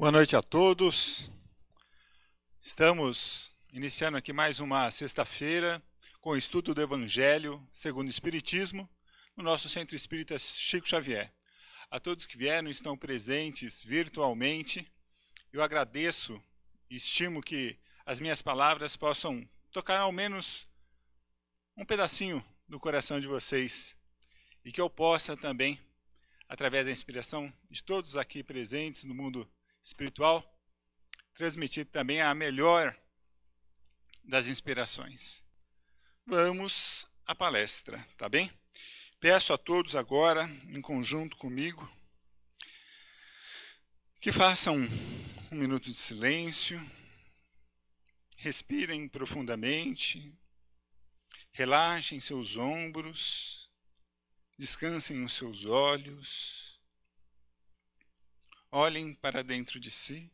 Boa noite a todos. Estamos iniciando aqui mais uma sexta-feira com o estudo do Evangelho segundo o Espiritismo no nosso Centro Espírita Chico Xavier. A todos que vieram estão presentes virtualmente. Eu agradeço e estimo que as minhas palavras possam tocar ao menos um pedacinho do coração de vocês e que eu possa também, através da inspiração de todos aqui presentes no mundo espiritual, transmitido também a melhor das inspirações. Vamos à palestra, tá bem? Peço a todos agora, em conjunto comigo, que façam um minuto de silêncio, respirem profundamente, relaxem seus ombros, descansem os seus olhos olhem para dentro de si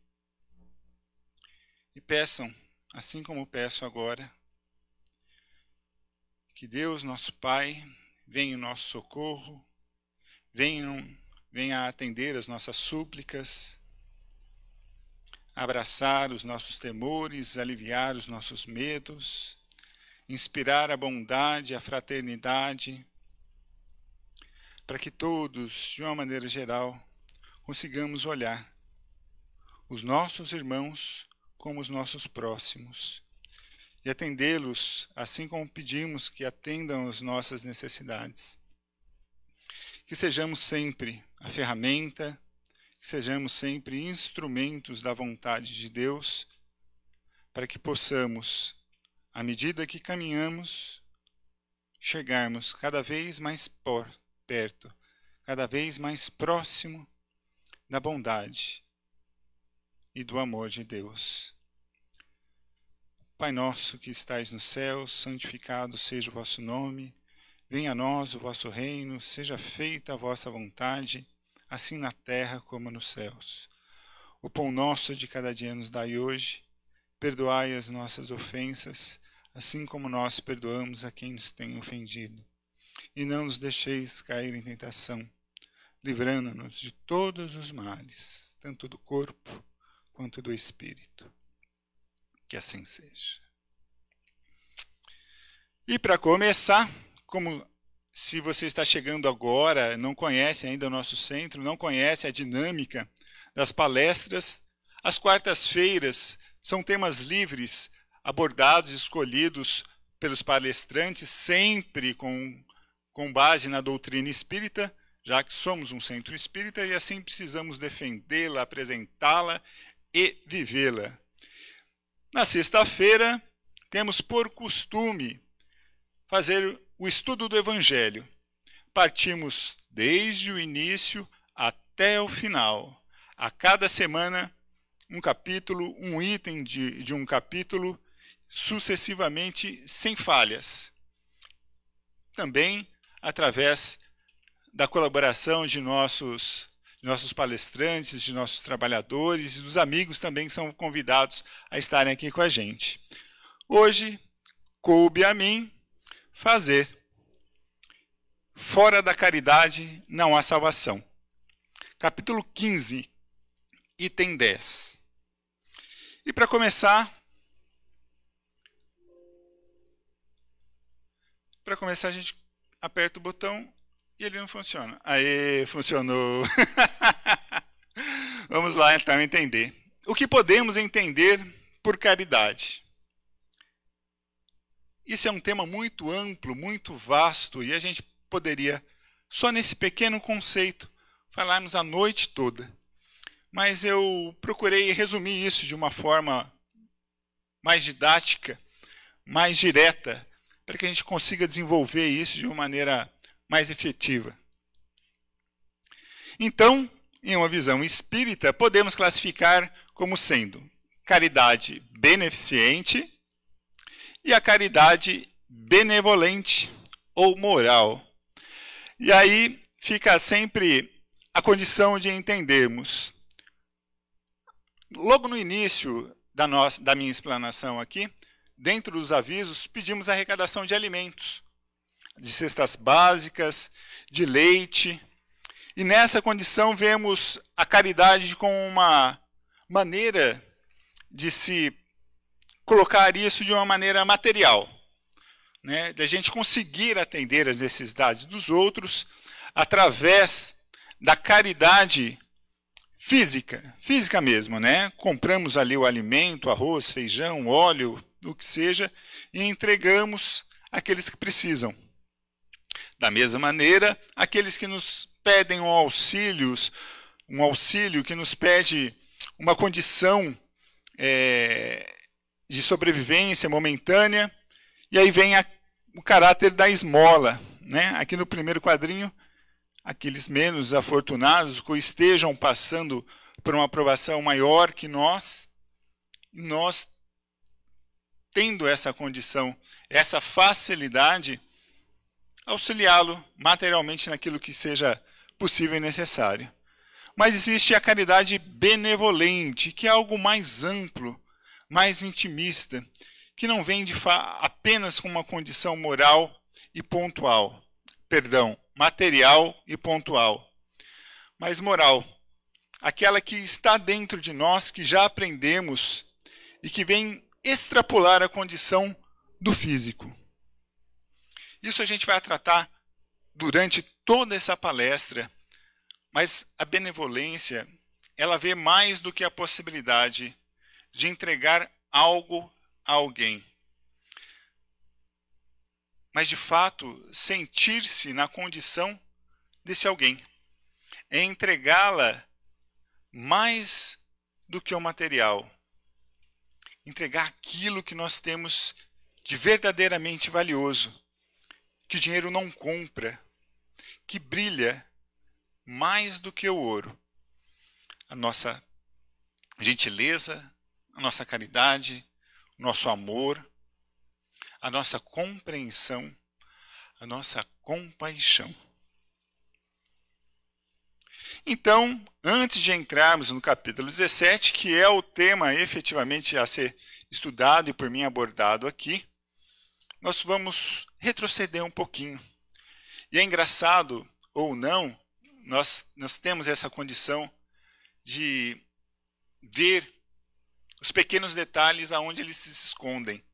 e peçam, assim como peço agora, que Deus, nosso Pai, venha em nosso socorro, venha venha atender as nossas súplicas, abraçar os nossos temores, aliviar os nossos medos, inspirar a bondade, a fraternidade, para que todos, de uma maneira geral, consigamos olhar os nossos irmãos como os nossos próximos e atendê-los assim como pedimos que atendam as nossas necessidades. Que sejamos sempre a ferramenta, que sejamos sempre instrumentos da vontade de Deus, para que possamos, à medida que caminhamos, chegarmos cada vez mais por, perto, cada vez mais próximo da bondade e do amor de Deus. Pai nosso que estais no céu, santificado seja o vosso nome. Venha a nós o vosso reino, seja feita a vossa vontade, assim na terra como nos céus. O pão nosso de cada dia nos dai hoje. Perdoai as nossas ofensas, assim como nós perdoamos a quem nos tem ofendido. E não nos deixeis cair em tentação livrando-nos de todos os males, tanto do corpo quanto do espírito. Que assim seja. E para começar, como se você está chegando agora, não conhece ainda o nosso centro, não conhece a dinâmica das palestras, as quartas-feiras são temas livres, abordados, escolhidos pelos palestrantes, sempre com, com base na doutrina espírita, já que somos um centro espírita e assim precisamos defendê-la, apresentá-la e vivê-la. Na sexta-feira, temos por costume fazer o estudo do Evangelho. Partimos desde o início até o final. A cada semana, um capítulo, um item de, de um capítulo, sucessivamente sem falhas. Também através da colaboração de nossos, de nossos palestrantes, de nossos trabalhadores e dos amigos também que são convidados a estarem aqui com a gente. Hoje, coube a mim fazer. Fora da caridade não há salvação. Capítulo 15, item 10. E para começar, para começar a gente aperta o botão e ele não funciona. Aí, funcionou. Vamos lá então entender. O que podemos entender por caridade? Isso é um tema muito amplo, muito vasto, e a gente poderia, só nesse pequeno conceito, falarmos a noite toda. Mas eu procurei resumir isso de uma forma mais didática, mais direta, para que a gente consiga desenvolver isso de uma maneira mais efetiva. Então, em uma visão espírita, podemos classificar como sendo caridade beneficente e a caridade benevolente ou moral. E aí fica sempre a condição de entendermos. Logo no início da, nossa, da minha explanação aqui, dentro dos avisos, pedimos arrecadação de alimentos de cestas básicas, de leite. E nessa condição vemos a caridade como uma maneira de se colocar isso de uma maneira material, né? da gente conseguir atender as necessidades dos outros através da caridade física, física mesmo, né? Compramos ali o alimento, arroz, feijão, óleo, o que seja, e entregamos àqueles que precisam. Da mesma maneira, aqueles que nos pedem um auxílio, um auxílio que nos pede uma condição é, de sobrevivência momentânea, e aí vem a, o caráter da esmola. Né? Aqui no primeiro quadrinho, aqueles menos afortunados que estejam passando por uma aprovação maior que nós, nós tendo essa condição, essa facilidade, auxiliá-lo materialmente naquilo que seja possível e necessário. Mas existe a caridade benevolente, que é algo mais amplo, mais intimista, que não vem apenas com uma condição moral e pontual, perdão, material e pontual, mas moral, aquela que está dentro de nós, que já aprendemos e que vem extrapolar a condição do físico. Isso a gente vai tratar durante toda essa palestra, mas a benevolência, ela vê mais do que a possibilidade de entregar algo a alguém. Mas de fato, sentir-se na condição desse alguém é entregá-la mais do que o material. Entregar aquilo que nós temos de verdadeiramente valioso que o dinheiro não compra, que brilha mais do que o ouro. A nossa gentileza, a nossa caridade, o nosso amor, a nossa compreensão, a nossa compaixão. Então, antes de entrarmos no capítulo 17, que é o tema efetivamente a ser estudado e por mim abordado aqui, nós vamos retroceder um pouquinho. E é engraçado ou não, nós, nós temos essa condição de ver os pequenos detalhes aonde eles se escondem.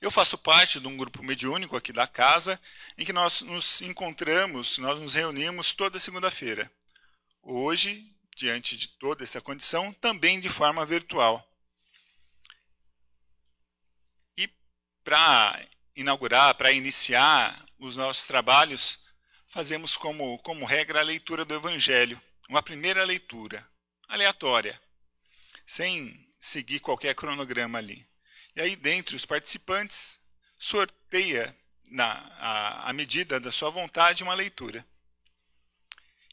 Eu faço parte de um grupo mediúnico aqui da casa, em que nós nos encontramos, nós nos reunimos toda segunda-feira. Hoje, diante de toda essa condição, também de forma virtual. para inaugurar, para iniciar os nossos trabalhos, fazemos como, como regra a leitura do Evangelho, uma primeira leitura, aleatória, sem seguir qualquer cronograma ali. E aí, dentre os participantes, sorteia, na, a, a medida da sua vontade, uma leitura.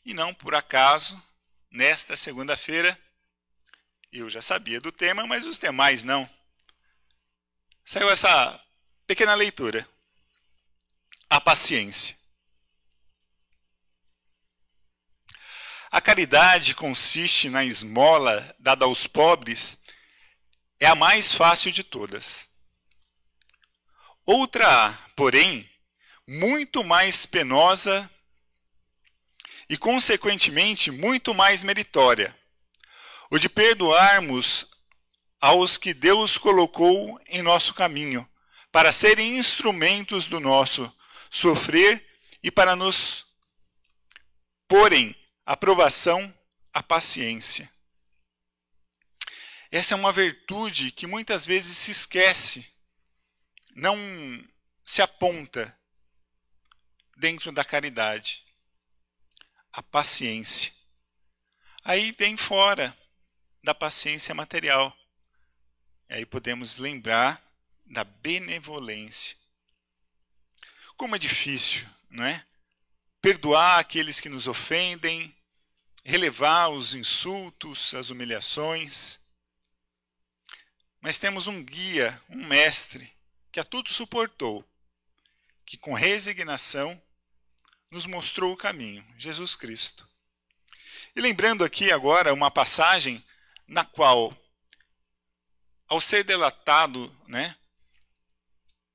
E não por acaso, nesta segunda-feira, eu já sabia do tema, mas os demais não saiu essa pequena leitura. A paciência. A caridade consiste na esmola dada aos pobres, é a mais fácil de todas. Outra, porém, muito mais penosa e, consequentemente, muito mais meritória, o de perdoarmos aos que Deus colocou em nosso caminho, para serem instrumentos do nosso sofrer e para nos porem a provação a paciência. Essa é uma virtude que muitas vezes se esquece, não se aponta dentro da caridade. A paciência. Aí vem fora da paciência material e aí podemos lembrar da benevolência. Como é difícil, não é? Perdoar aqueles que nos ofendem, relevar os insultos, as humilhações. Mas temos um guia, um mestre, que a tudo suportou, que com resignação nos mostrou o caminho, Jesus Cristo. E lembrando aqui agora uma passagem na qual ao ser delatado, né,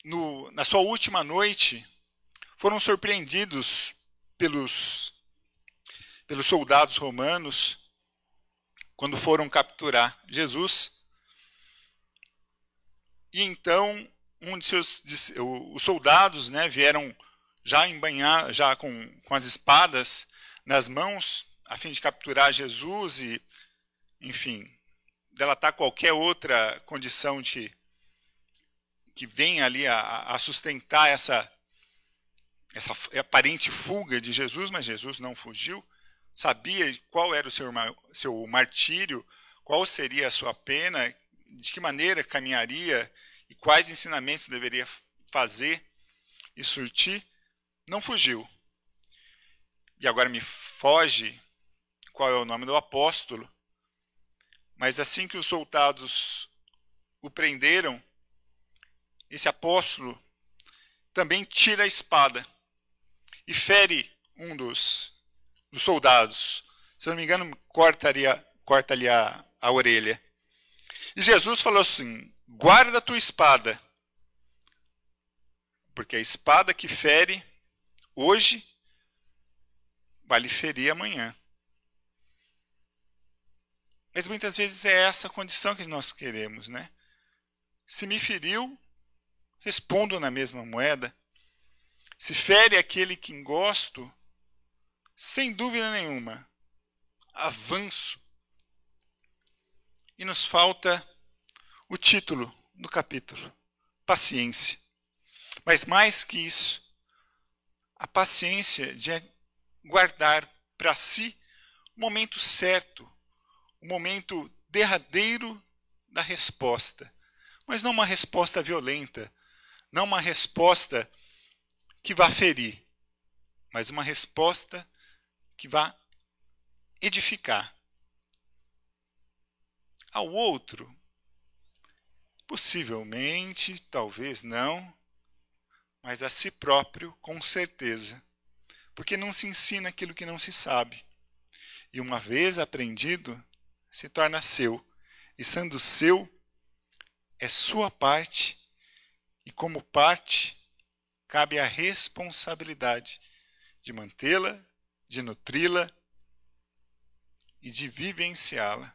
no, na sua última noite, foram surpreendidos pelos, pelos soldados romanos quando foram capturar Jesus. E então um de seus, de, os soldados, né, vieram já embanhar, já com, com as espadas nas mãos, a fim de capturar Jesus e, enfim, delatar qualquer outra condição de que venha ali a, a sustentar essa essa aparente fuga de Jesus, mas Jesus não fugiu. Sabia qual era o seu, seu martírio, qual seria a sua pena, de que maneira caminharia e quais ensinamentos deveria fazer e surtir, não fugiu. E agora me foge qual é o nome do apóstolo, mas assim que os soldados o prenderam, esse apóstolo também tira a espada e fere um dos, dos soldados. Se eu não me engano, corta-lhe a, corta a, a orelha. E Jesus falou assim: guarda a tua espada, porque a espada que fere hoje vai lhe ferir amanhã. Mas muitas vezes é essa a condição que nós queremos, né? Se me feriu, respondo na mesma moeda. Se fere aquele que gosto, sem dúvida nenhuma, avanço. E nos falta o título do capítulo: paciência. Mas mais que isso, a paciência de guardar para si o momento certo o momento derradeiro da resposta. Mas não uma resposta violenta, não uma resposta que vá ferir, mas uma resposta que vá edificar. Ao outro, possivelmente, talvez não, mas a si próprio, com certeza, porque não se ensina aquilo que não se sabe. E uma vez aprendido, se torna seu. E sendo seu, é sua parte, e como parte, cabe a responsabilidade de mantê-la, de nutri-la e de vivenciá-la.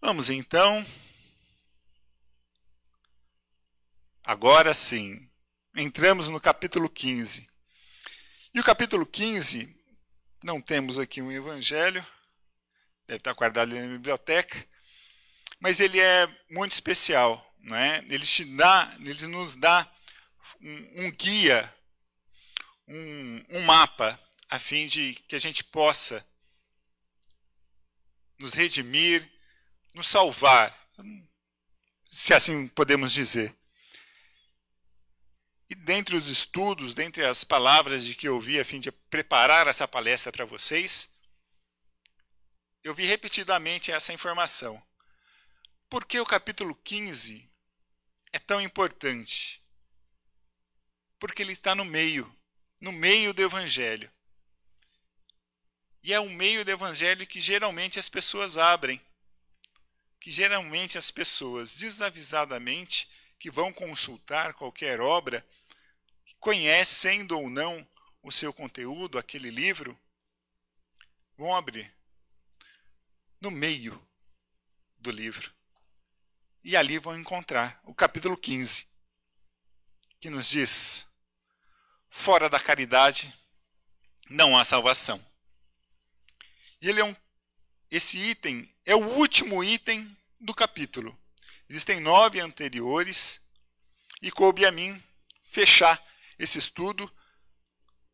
Vamos então, agora sim, entramos no capítulo 15. E o capítulo 15 não temos aqui um evangelho, deve estar guardado ali na biblioteca, mas ele é muito especial, né? Ele te dá, ele nos dá um, um guia, um, um mapa, a fim de que a gente possa nos redimir, nos salvar, se assim podemos dizer dentre os estudos, dentre as palavras de que eu vi a fim de preparar essa palestra para vocês, eu vi repetidamente essa informação. Por que o capítulo 15 é tão importante? Porque ele está no meio, no meio do evangelho. E é o meio do evangelho que geralmente as pessoas abrem, que geralmente as pessoas desavisadamente que vão consultar qualquer obra conhecendo ou não o seu conteúdo, aquele livro, vão abrir no meio do livro. E ali vão encontrar o capítulo 15, que nos diz: fora da caridade não há salvação. E ele é um, esse item é o último item do capítulo. Existem nove anteriores e coube a mim fechar esse estudo.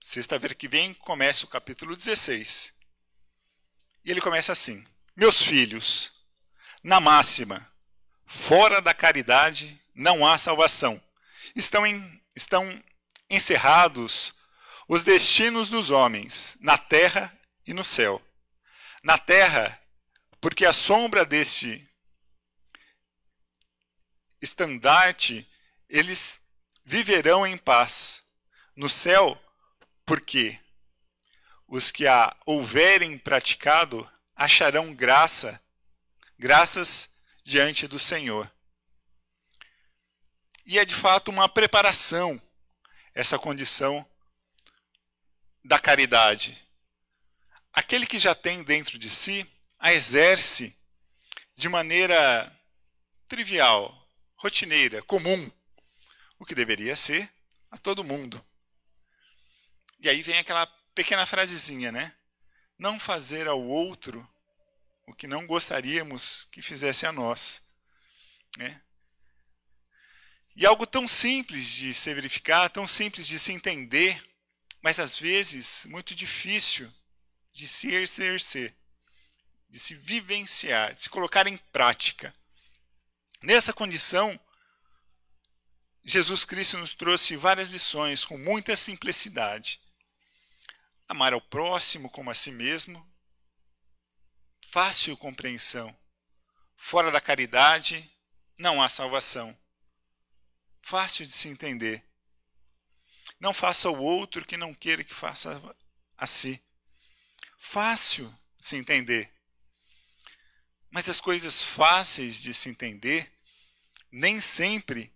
Sexta-feira que vem começa o capítulo 16. E ele começa assim: Meus filhos, na máxima, fora da caridade não há salvação. Estão, em, estão encerrados os destinos dos homens, na terra e no céu. Na terra, porque a sombra deste estandarte eles viverão em paz. No céu, porque os que a houverem praticado acharão graça, graças diante do Senhor. E é de fato uma preparação essa condição da caridade. Aquele que já tem dentro de si a exerce de maneira trivial, rotineira, comum o que deveria ser a todo mundo. E aí vem aquela pequena frasezinha, né? Não fazer ao outro o que não gostaríamos que fizesse a nós. Né? E algo tão simples de se verificar, tão simples de se entender, mas às vezes muito difícil de se exercer, de se vivenciar, de se colocar em prática. Nessa condição, Jesus Cristo nos trouxe várias lições com muita simplicidade. Amar ao próximo como a si mesmo, fácil compreensão. Fora da caridade não há salvação. Fácil de se entender. Não faça ao outro que não queira que faça a si. Fácil de se entender. Mas as coisas fáceis de se entender nem sempre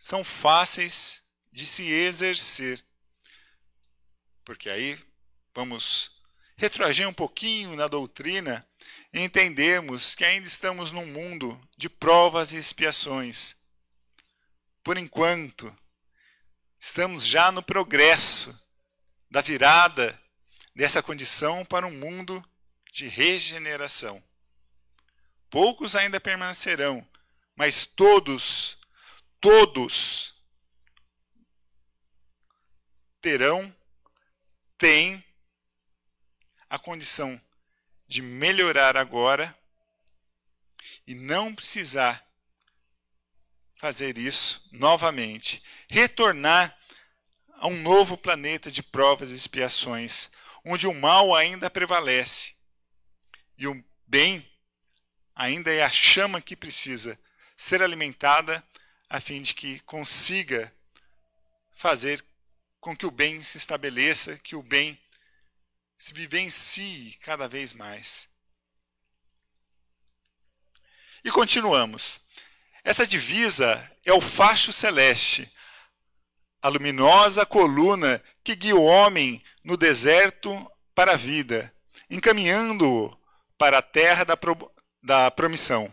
são fáceis de se exercer. Porque aí vamos retroagir um pouquinho na doutrina e entendemos que ainda estamos num mundo de provas e expiações. Por enquanto, estamos já no progresso da virada dessa condição para um mundo de regeneração. Poucos ainda permanecerão, mas todos todos terão, têm a condição de melhorar agora e não precisar fazer isso novamente, retornar a um novo planeta de provas e expiações, onde o mal ainda prevalece e o bem ainda é a chama que precisa ser alimentada a fim de que consiga fazer com que o bem se estabeleça, que o bem se vivencie cada vez mais. E continuamos. Essa divisa é o facho celeste, a luminosa coluna que guia o homem no deserto para a vida, encaminhando-o para a terra da, pro, da promissão.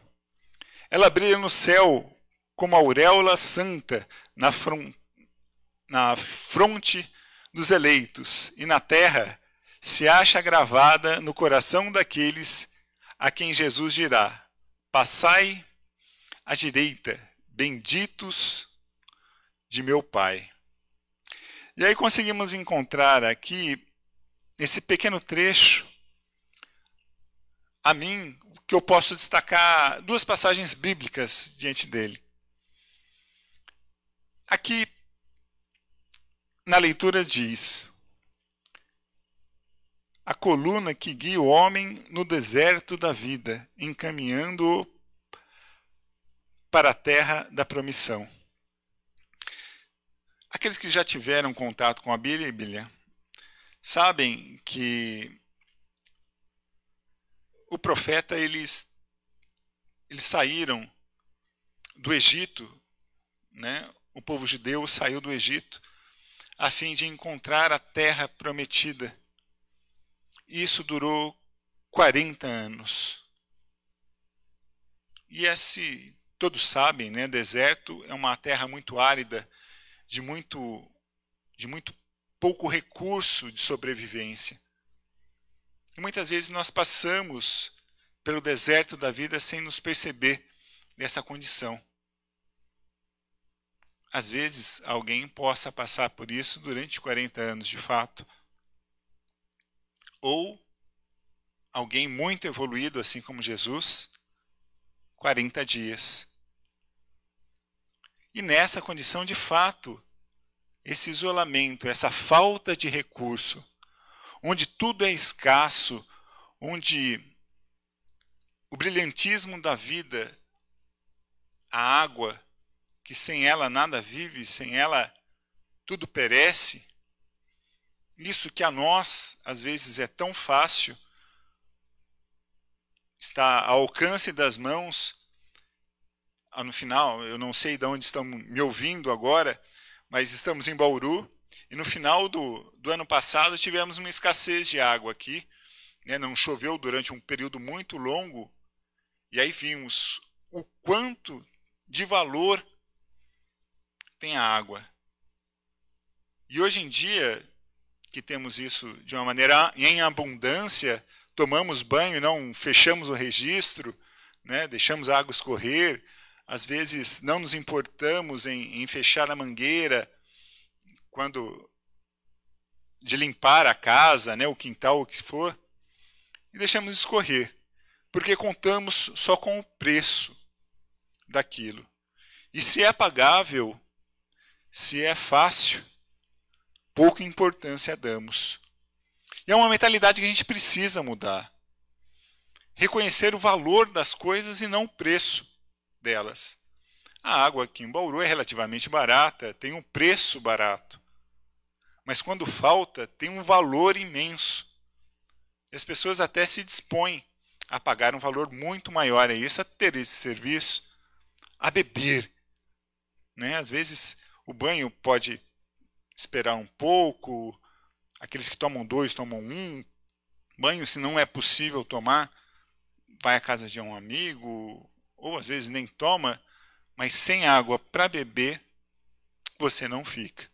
Ela brilha no céu como auréola santa na, fron na fronte dos eleitos, e na terra se acha gravada no coração daqueles a quem Jesus dirá: Passai à direita, benditos de meu Pai. E aí conseguimos encontrar aqui, nesse pequeno trecho, a mim, que eu posso destacar duas passagens bíblicas diante dele. Aqui, na leitura, diz: A coluna que guia o homem no deserto da vida, encaminhando-o para a terra da promissão. Aqueles que já tiveram contato com a Bíblia sabem que o profeta eles eles saíram do Egito, né? o povo judeu saiu do Egito a fim de encontrar a terra prometida. Isso durou 40 anos. E esse, todos sabem, né, deserto é uma terra muito árida, de muito de muito pouco recurso de sobrevivência. E muitas vezes nós passamos pelo deserto da vida sem nos perceber dessa condição. Às vezes, alguém possa passar por isso durante 40 anos de fato. Ou alguém muito evoluído, assim como Jesus, 40 dias. E nessa condição, de fato, esse isolamento, essa falta de recurso, onde tudo é escasso, onde o brilhantismo da vida, a água, que sem ela nada vive, sem ela tudo perece. Isso que a nós, às vezes, é tão fácil, está ao alcance das mãos. Ah, no final, eu não sei de onde estão me ouvindo agora, mas estamos em Bauru. E no final do, do ano passado tivemos uma escassez de água aqui. Né? Não choveu durante um período muito longo. E aí vimos o quanto de valor tem a água. E hoje em dia, que temos isso de uma maneira em abundância, tomamos banho, e não fechamos o registro, né, deixamos a água escorrer, às vezes não nos importamos em, em fechar a mangueira quando de limpar a casa, né, o quintal, o que for, e deixamos escorrer, porque contamos só com o preço daquilo. E se é pagável, se é fácil, pouca importância damos. E é uma mentalidade que a gente precisa mudar. Reconhecer o valor das coisas e não o preço delas. A água aqui em Bauru é relativamente barata, tem um preço barato. Mas quando falta, tem um valor imenso. E as pessoas até se dispõem a pagar um valor muito maior a é isso, a ter esse serviço, a beber. Né? Às vezes o banho pode esperar um pouco, aqueles que tomam dois tomam um. Banho, se não é possível tomar, vai à casa de um amigo, ou às vezes nem toma, mas sem água para beber, você não fica.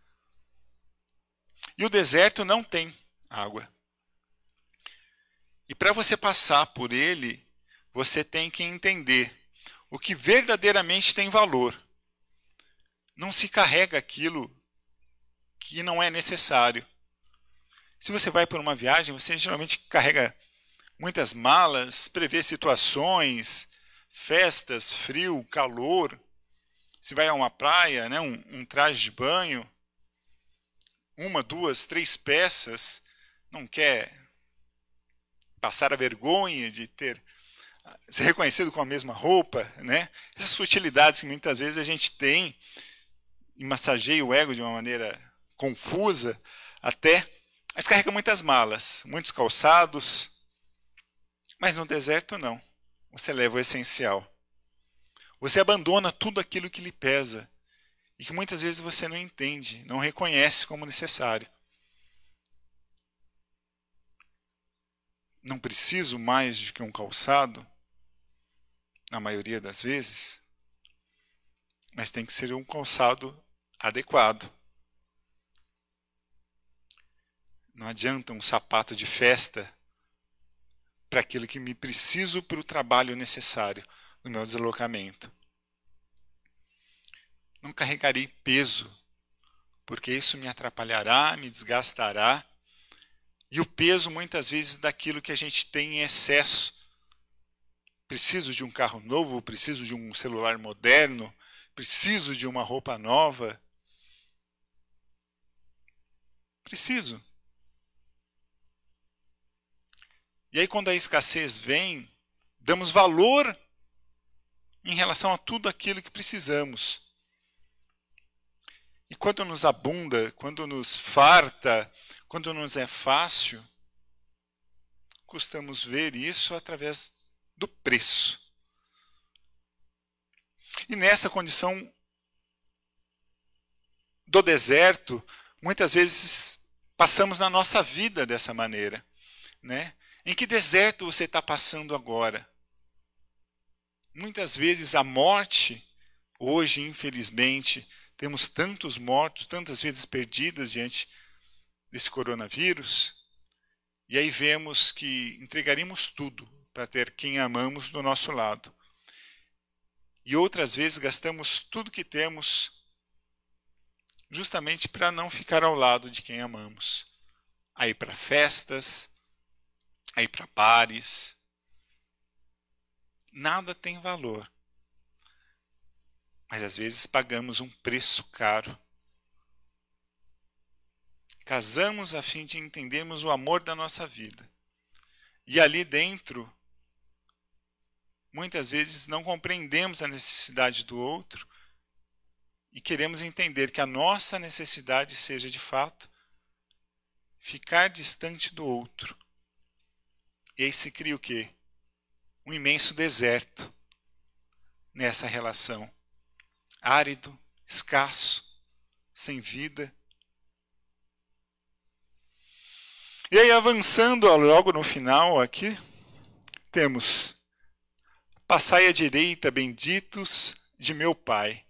E o deserto não tem água. E para você passar por ele, você tem que entender o que verdadeiramente tem valor não se carrega aquilo que não é necessário. Se você vai por uma viagem, você geralmente carrega muitas malas, prevê situações, festas, frio, calor. Se vai a uma praia, né, um, um traje de banho, uma, duas, três peças, não quer passar a vergonha de ter ser reconhecido com a mesma roupa, né? Essas futilidades que muitas vezes a gente tem e massageia o ego de uma maneira confusa até, mas carrega muitas malas, muitos calçados. Mas no deserto não. Você leva o essencial. Você abandona tudo aquilo que lhe pesa e que muitas vezes você não entende, não reconhece como necessário. Não preciso mais de que um calçado, na maioria das vezes, mas tem que ser um calçado adequado. Não adianta um sapato de festa para aquilo que me preciso para o trabalho necessário no meu deslocamento. Não carregarei peso, porque isso me atrapalhará, me desgastará. E o peso, muitas vezes, daquilo que a gente tem em excesso. Preciso de um carro novo, preciso de um celular moderno, preciso de uma roupa nova, Preciso. E aí, quando a escassez vem, damos valor em relação a tudo aquilo que precisamos. E quando nos abunda, quando nos farta, quando nos é fácil, custamos ver isso através do preço. E nessa condição do deserto, Muitas vezes passamos na nossa vida dessa maneira, né? Em que deserto você está passando agora? Muitas vezes a morte, hoje, infelizmente, temos tantos mortos, tantas vidas perdidas diante desse coronavírus, e aí vemos que entregaríamos tudo para ter quem amamos do nosso lado. E outras vezes gastamos tudo que temos justamente para não ficar ao lado de quem amamos. A ir para festas, a ir para bares. Nada tem valor. Mas às vezes pagamos um preço caro. Casamos a fim de entendermos o amor da nossa vida. E ali dentro, muitas vezes não compreendemos a necessidade do outro e queremos entender que a nossa necessidade seja de fato ficar distante do outro. E aí se cria o quê? Um imenso deserto nessa relação. Árido, escasso, sem vida. E aí, avançando logo no final aqui, temos: Passai à direita, benditos de meu Pai.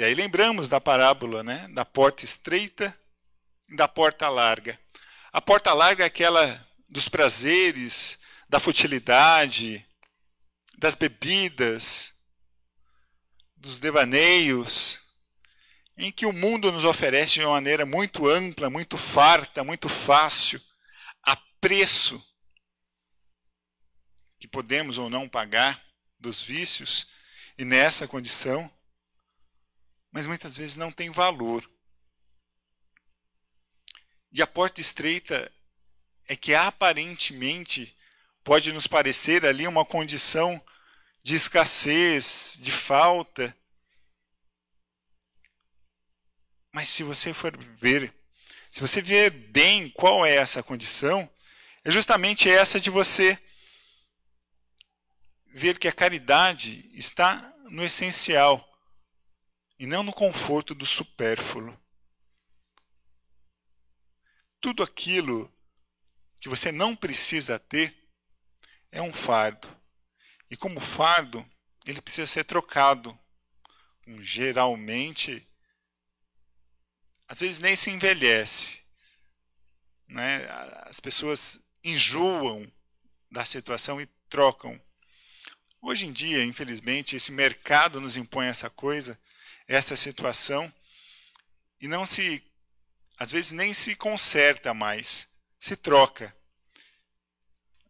E aí lembramos da parábola, né? Da porta estreita e da porta larga. A porta larga é aquela dos prazeres, da futilidade, das bebidas, dos devaneios, em que o mundo nos oferece de uma maneira muito ampla, muito farta, muito fácil, a preço que podemos ou não pagar dos vícios, e nessa condição mas muitas vezes não tem valor. E a porta estreita é que aparentemente pode nos parecer ali uma condição de escassez, de falta. Mas se você for ver, se você ver bem qual é essa condição, é justamente essa de você ver que a caridade está no essencial e não no conforto do supérfluo. Tudo aquilo que você não precisa ter é um fardo. E como fardo, ele precisa ser trocado. Geralmente, às vezes nem se envelhece. Né? As pessoas enjoam da situação e trocam. Hoje em dia, infelizmente, esse mercado nos impõe essa coisa essa situação e não se, às vezes nem se conserta mais, se troca,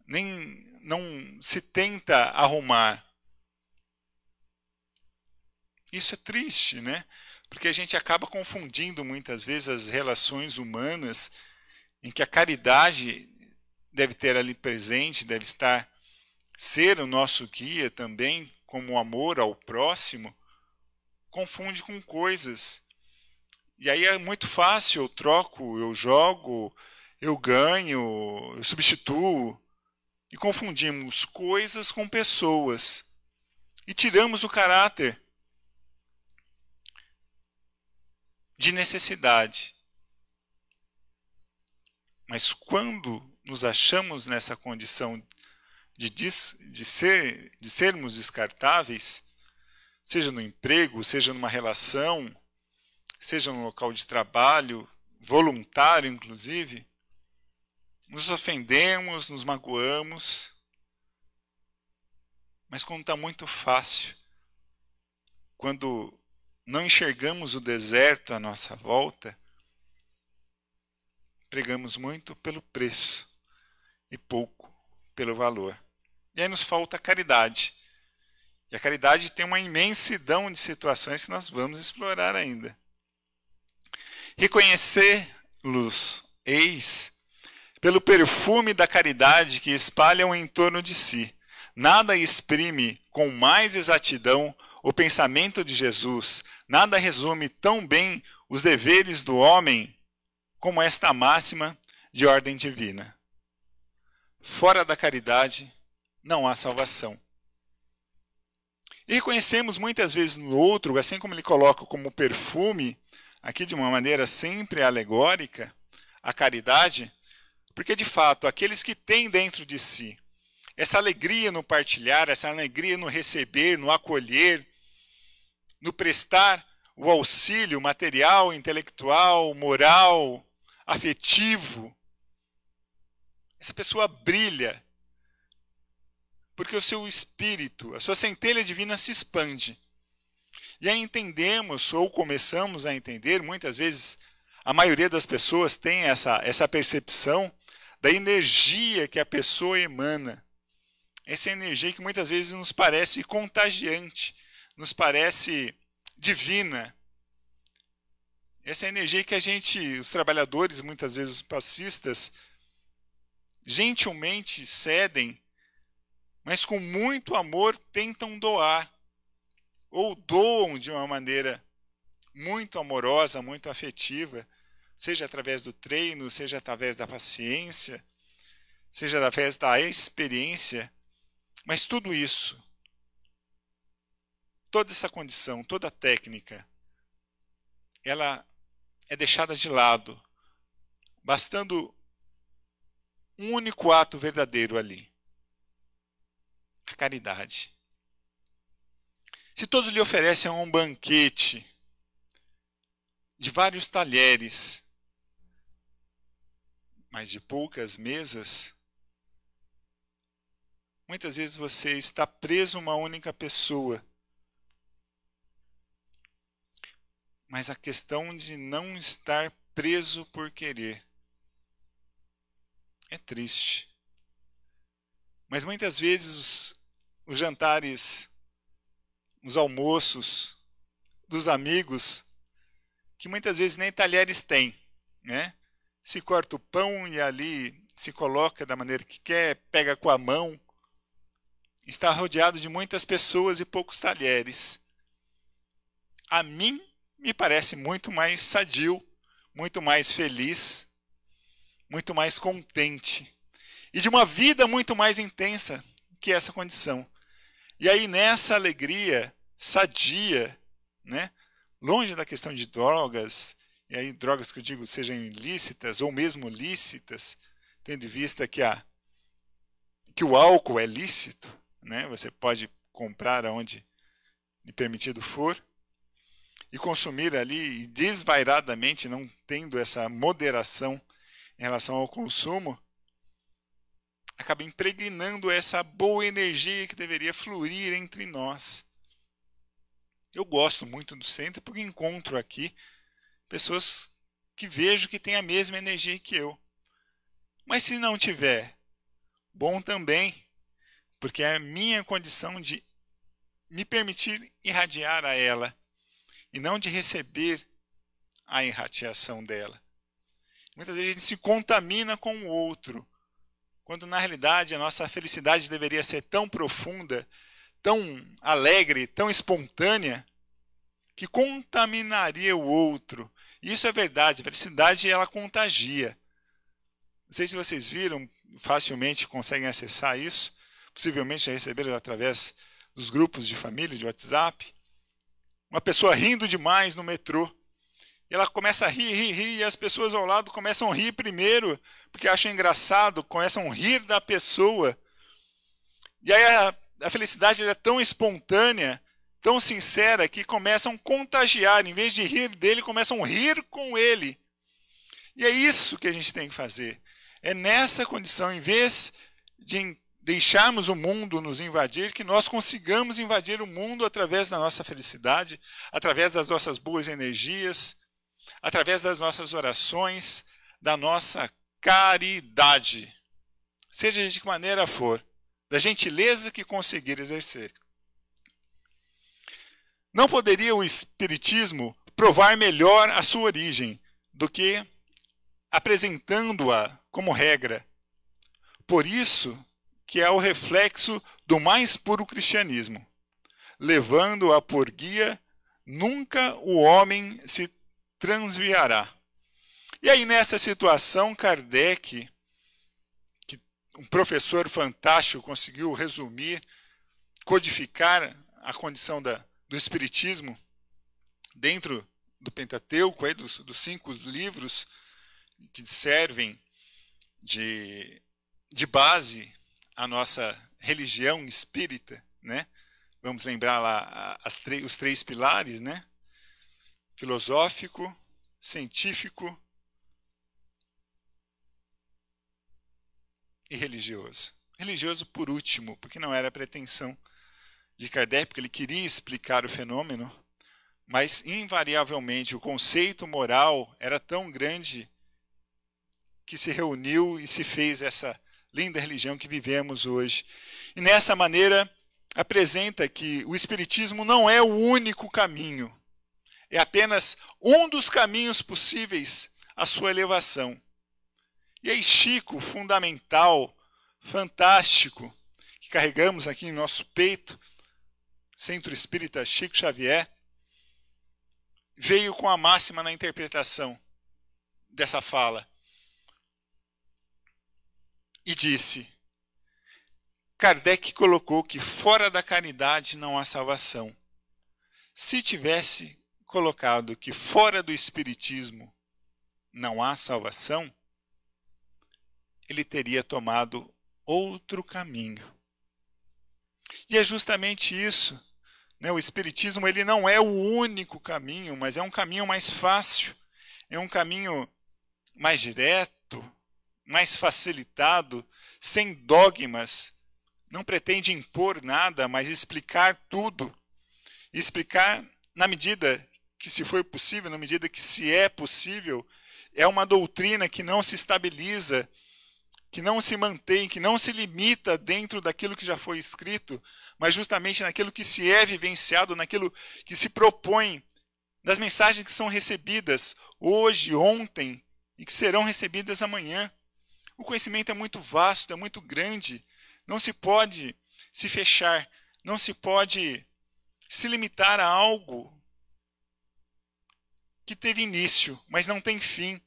nem não se tenta arrumar. Isso é triste, né? Porque a gente acaba confundindo muitas vezes as relações humanas em que a caridade deve ter ali presente, deve estar ser o nosso guia também, como o amor ao próximo, confunde com coisas. E aí é muito fácil, eu troco, eu jogo, eu ganho, eu substituo. E confundimos coisas com pessoas. E tiramos o caráter de necessidade. Mas quando nos achamos nessa condição de, de, ser, de sermos descartáveis, seja no emprego, seja numa relação, seja no local de trabalho, voluntário inclusive, nos ofendemos, nos magoamos. Mas quando está muito fácil, quando não enxergamos o deserto à nossa volta, pregamos muito pelo preço e pouco pelo valor. E aí nos falta caridade e a caridade tem uma imensidão de situações que nós vamos explorar ainda. Reconhecê-los, eis, pelo perfume da caridade que espalham em torno de si. Nada exprime com mais exatidão o pensamento de Jesus, nada resume tão bem os deveres do homem como esta máxima de ordem divina. Fora da caridade não há salvação. E conhecemos muitas vezes no outro, assim como ele coloca como perfume, aqui de uma maneira sempre alegórica, a caridade, porque de fato aqueles que têm dentro de si essa alegria no partilhar, essa alegria no receber, no acolher, no prestar o auxílio material, intelectual, moral, afetivo, essa pessoa brilha porque o seu espírito, a sua centelha divina se expande. E aí entendemos, ou começamos a entender, muitas vezes a maioria das pessoas tem essa, essa percepção da energia que a pessoa emana. Essa energia que muitas vezes nos parece contagiante, nos parece divina. Essa energia que a gente, os trabalhadores, muitas vezes os passistas, gentilmente cedem mas com muito amor tentam doar, ou doam de uma maneira muito amorosa, muito afetiva, seja através do treino, seja através da paciência, seja através da experiência, mas tudo isso, toda essa condição, toda a técnica, ela é deixada de lado, bastando um único ato verdadeiro ali a caridade. Se todos lhe oferecem um banquete de vários talheres, mas de poucas mesas, muitas vezes você está preso a uma única pessoa. Mas a questão de não estar preso por querer é triste. Mas muitas vezes os jantares, os almoços dos amigos, que muitas vezes nem talheres têm, né? Se corta o pão e ali se coloca da maneira que quer, pega com a mão. Está rodeado de muitas pessoas e poucos talheres. A mim me parece muito mais sadio, muito mais feliz, muito mais contente e de uma vida muito mais intensa que essa condição e aí nessa alegria sadia, né, longe da questão de drogas, e aí drogas que eu digo sejam ilícitas ou mesmo lícitas, tendo em vista que a que o álcool é lícito, né? Você pode comprar aonde lhe permitido for e consumir ali desvairadamente, não tendo essa moderação em relação ao consumo, acaba impregnando essa boa energia que deveria fluir entre nós. Eu gosto muito do centro porque encontro aqui pessoas que vejo que têm a mesma energia que eu. Mas se não tiver, bom também, porque é a minha condição de me permitir irradiar a ela e não de receber a irradiação dela. Muitas vezes a gente se contamina com o outro quando na realidade a nossa felicidade deveria ser tão profunda, tão alegre, tão espontânea, que contaminaria o outro. Isso é verdade, a felicidade ela contagia. Não sei se vocês viram, facilmente conseguem acessar isso, possivelmente já receberam através dos grupos de família, de WhatsApp. Uma pessoa rindo demais no metrô. E ela começa a rir, rir, rir, e as pessoas ao lado começam a rir primeiro, porque acham engraçado, começam a rir da pessoa. E aí a, a felicidade é tão espontânea, tão sincera, que começam a contagiar. Em vez de rir dele, começam a rir com ele. E é isso que a gente tem que fazer. É nessa condição, em vez de deixarmos o mundo nos invadir, que nós consigamos invadir o mundo através da nossa felicidade, através das nossas boas energias, através das nossas orações, da nossa caridade, seja de que maneira for, da gentileza que conseguir exercer. Não poderia o Espiritismo provar melhor a sua origem do que apresentando-a como regra. Por isso que é o reflexo do mais puro cristianismo, levando-a por guia, nunca o homem se transviará. E aí, nessa situação, Kardec, que um professor fantástico conseguiu resumir, codificar a condição da, do Espiritismo dentro do Pentateuco, aí, dos, dos cinco livros que servem de, de base à nossa religião espírita, né? Vamos lembrar lá as os três pilares, né? filosófico, científico e religioso. Religioso por último, porque não era a pretensão de Kardec, porque ele queria explicar o fenômeno, mas invariavelmente o conceito moral era tão grande que se reuniu e se fez essa linda religião que vivemos hoje. E nessa maneira apresenta que o espiritismo não é o único caminho é apenas um dos caminhos possíveis à sua elevação. E aí, Chico, fundamental, fantástico, que carregamos aqui em nosso peito, Centro Espírita Chico Xavier, veio com a máxima na interpretação dessa fala e disse: Kardec colocou que fora da caridade não há salvação. Se tivesse colocado que fora do Espiritismo não há salvação, ele teria tomado outro caminho. E é justamente isso. Né? O Espiritismo ele não é o único caminho, mas é um caminho mais fácil, é um caminho mais direto, mais facilitado, sem dogmas. Não pretende impor nada, mas explicar tudo. Explicar na medida que se foi possível, na medida que se é possível, é uma doutrina que não se estabiliza, que não se mantém, que não se limita dentro daquilo que já foi escrito, mas justamente naquilo que se é vivenciado, naquilo que se propõe, nas mensagens que são recebidas hoje, ontem e que serão recebidas amanhã. O conhecimento é muito vasto, é muito grande, não se pode se fechar, não se pode se limitar a algo que teve início, mas não tem fim.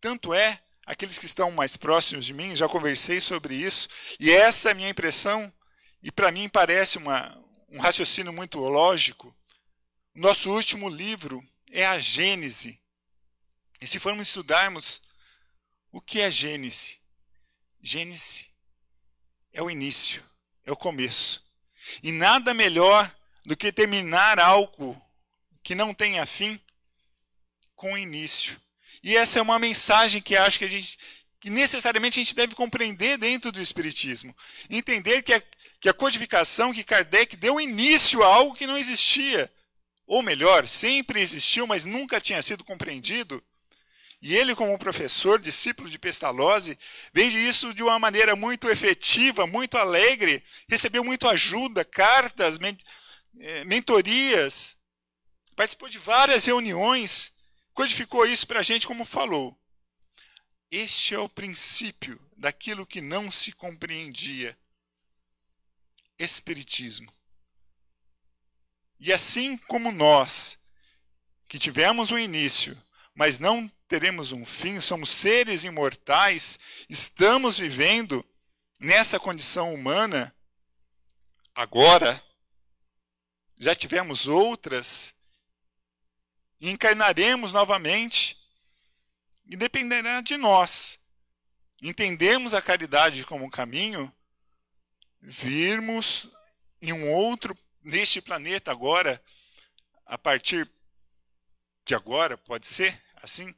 Tanto é, aqueles que estão mais próximos de mim, já conversei sobre isso, e essa é a minha impressão, e para mim parece uma, um raciocínio muito lógico. Nosso último livro é a Gênese. E se formos estudarmos o que é Gênese, Gênese é o início, é o começo. E nada melhor do que terminar algo que não tenha fim com início. E essa é uma mensagem que acho que a gente que necessariamente a gente deve compreender dentro do espiritismo, entender que a, que a codificação que Kardec deu início a algo que não existia, ou melhor, sempre existiu, mas nunca tinha sido compreendido. E ele, como professor, discípulo de Pestalozzi, vende isso de uma maneira muito efetiva, muito alegre, recebeu muita ajuda, cartas, eh, mentorias, participou de várias reuniões, codificou isso para a gente como falou. Este é o princípio daquilo que não se compreendia. Espiritismo. E assim como nós, que tivemos um início, mas não teremos um fim, somos seres imortais, estamos vivendo nessa condição humana, agora, já tivemos outras e encarnaremos novamente, e dependerá de nós. Entendemos a caridade como caminho, virmos em um outro neste planeta agora, a partir de agora, pode ser assim,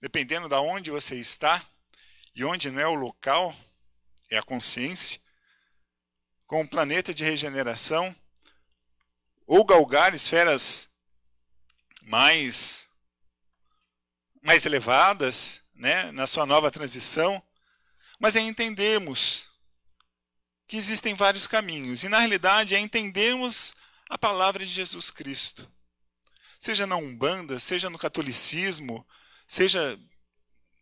dependendo da de onde você está e onde não é o local, é a consciência, com o um planeta de regeneração, ou galgar esferas mais, mais elevadas né, na sua nova transição, mas é entendermos que existem vários caminhos. E na realidade é entendermos a palavra de Jesus Cristo. Seja na Umbanda, seja no catolicismo, seja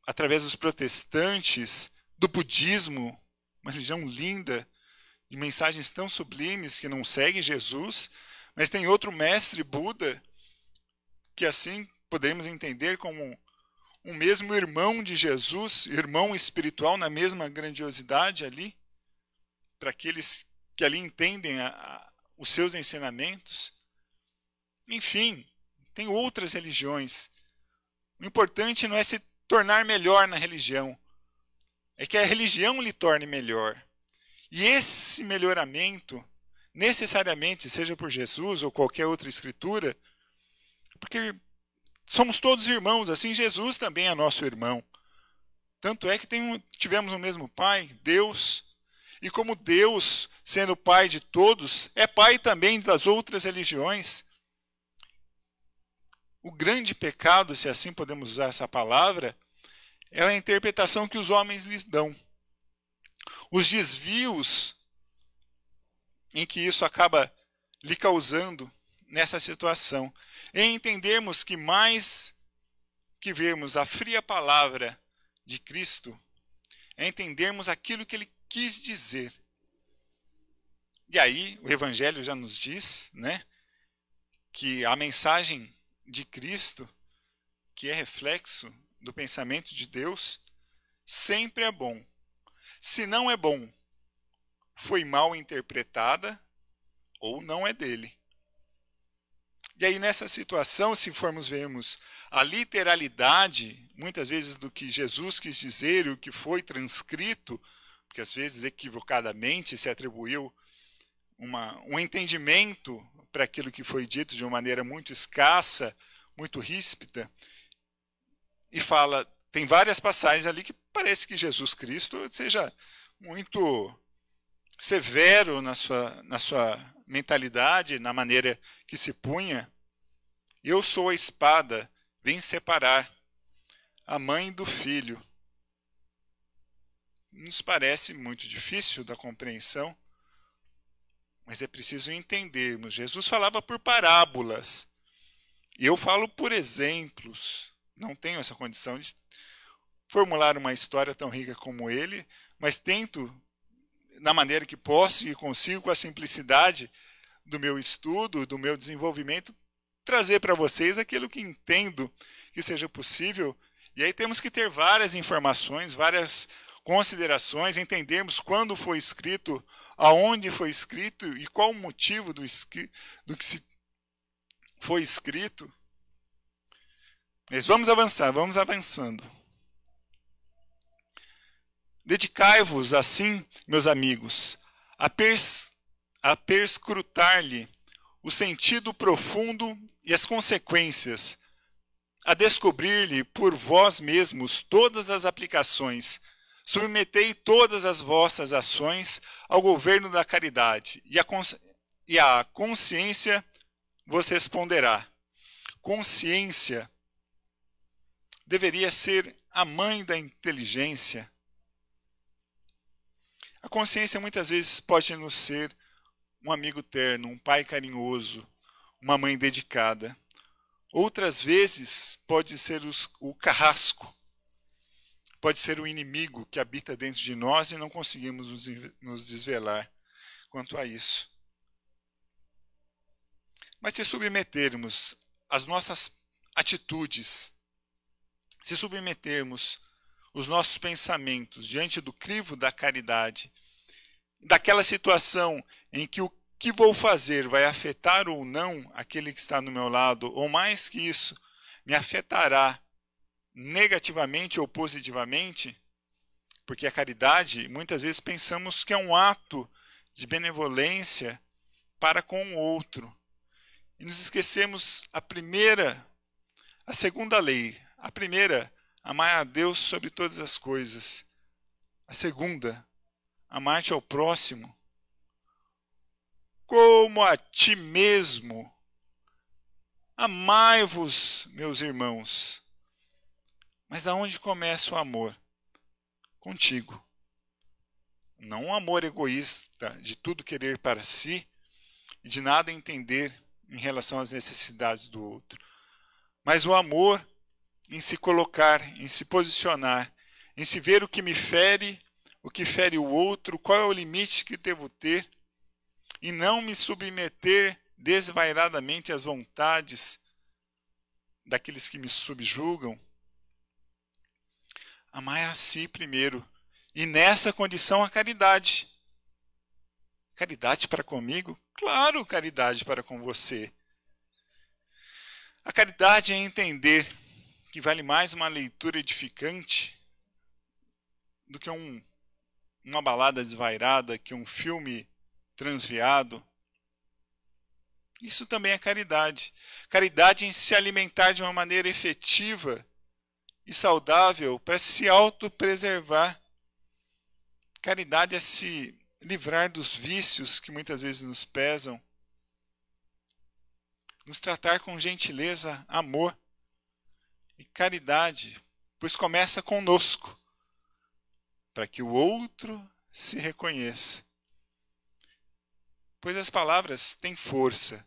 através dos protestantes, do budismo, uma religião linda, de mensagens tão sublimes que não segue Jesus, mas tem outro mestre Buda que assim podemos entender como um mesmo irmão de Jesus, irmão espiritual na mesma grandiosidade ali, para aqueles que ali entendem a, a, os seus ensinamentos. Enfim, tem outras religiões. O importante não é se tornar melhor na religião, é que a religião lhe torne melhor. E esse melhoramento, necessariamente, seja por Jesus ou qualquer outra escritura, porque somos todos irmãos, assim Jesus também é nosso irmão. Tanto é que um, tivemos o mesmo Pai, Deus. E como Deus, sendo Pai de todos, é Pai também das outras religiões. O grande pecado, se assim podemos usar essa palavra, é a interpretação que os homens lhes dão. Os desvios em que isso acaba lhe causando nessa situação. E entendermos que mais que vermos a fria palavra de Cristo, é entendermos aquilo que ele quis dizer. E aí o evangelho já nos diz, né, que a mensagem de Cristo, que é reflexo do pensamento de Deus, sempre é bom. Se não é bom, foi mal interpretada ou não é dele. E aí, nessa situação, se formos vermos a literalidade, muitas vezes, do que Jesus quis dizer e o que foi transcrito, porque às vezes equivocadamente se atribuiu uma, um entendimento para aquilo que foi dito de uma maneira muito escassa, muito ríspida, e fala, tem várias passagens ali que parece que Jesus Cristo seja muito severo na sua, na sua mentalidade, na maneira que se punha, eu sou a espada, vem separar a mãe do filho. Nos parece muito difícil da compreensão, mas é preciso entendermos. Jesus falava por parábolas. Eu falo por exemplos. Não tenho essa condição de formular uma história tão rica como ele, mas tento na maneira que posso e consigo, com a simplicidade do meu estudo, do meu desenvolvimento, trazer para vocês aquilo que entendo que seja possível. E aí temos que ter várias informações, várias considerações, entendermos quando foi escrito, aonde foi escrito e qual o motivo do, do que se foi escrito. Mas vamos avançar, vamos avançando. Dedicai-vos, assim, meus amigos, a, pers a perscrutar-lhe o sentido profundo e as consequências, a descobrir-lhe por vós mesmos todas as aplicações. Submetei todas as vossas ações ao governo da caridade, e a, e a consciência vos responderá. Consciência deveria ser a mãe da inteligência a consciência muitas vezes pode nos ser um amigo terno, um pai carinhoso, uma mãe dedicada. Outras vezes pode ser os, o carrasco, pode ser o inimigo que habita dentro de nós e não conseguimos nos, nos desvelar quanto a isso. Mas se submetermos as nossas atitudes, se submetermos os nossos pensamentos diante do crivo da caridade, daquela situação em que o que vou fazer vai afetar ou não aquele que está no meu lado, ou mais que isso, me afetará negativamente ou positivamente, porque a caridade, muitas vezes pensamos que é um ato de benevolência para com o outro. E nos esquecemos a primeira, a segunda lei. A primeira amar a Deus sobre todas as coisas. A segunda, amar-te ao próximo como a ti mesmo. Amai-vos, meus irmãos. Mas aonde começa o amor? Contigo. Não um amor egoísta de tudo querer para si e de nada entender em relação às necessidades do outro, mas o amor em se colocar, em se posicionar, em se ver o que me fere, o que fere o outro, qual é o limite que devo ter, e não me submeter desvairadamente às vontades daqueles que me subjugam. Amar a si primeiro, e nessa condição a caridade. Caridade para comigo? Claro, caridade para com você. A caridade é entender que vale mais uma leitura edificante do que um, uma balada desvairada, que um filme transviado. Isso também é caridade. Caridade em se alimentar de uma maneira efetiva e saudável para se autopreservar. Caridade é se livrar dos vícios que muitas vezes nos pesam. Nos tratar com gentileza, amor e caridade, pois começa conosco, para que o outro se reconheça. Pois as palavras têm força,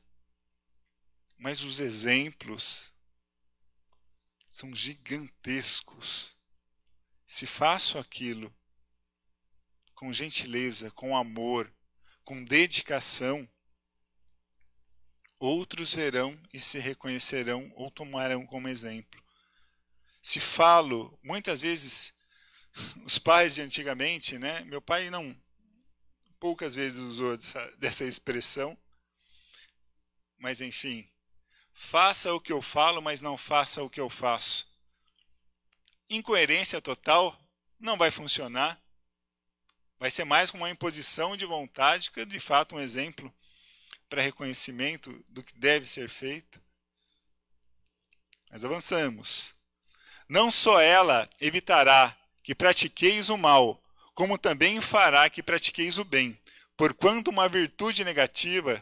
mas os exemplos são gigantescos. Se faço aquilo com gentileza, com amor, com dedicação, outros verão e se reconhecerão ou tomarão como exemplo se falo, muitas vezes os pais de antigamente, né? Meu pai não poucas vezes usou dessa, dessa expressão, mas enfim, faça o que eu falo, mas não faça o que eu faço. Incoerência total não vai funcionar. Vai ser mais como uma imposição de vontade que, de fato, um exemplo para reconhecimento do que deve ser feito. Mas avançamos. Não só ela evitará que pratiqueis o mal, como também fará que pratiqueis o bem. Porquanto uma virtude negativa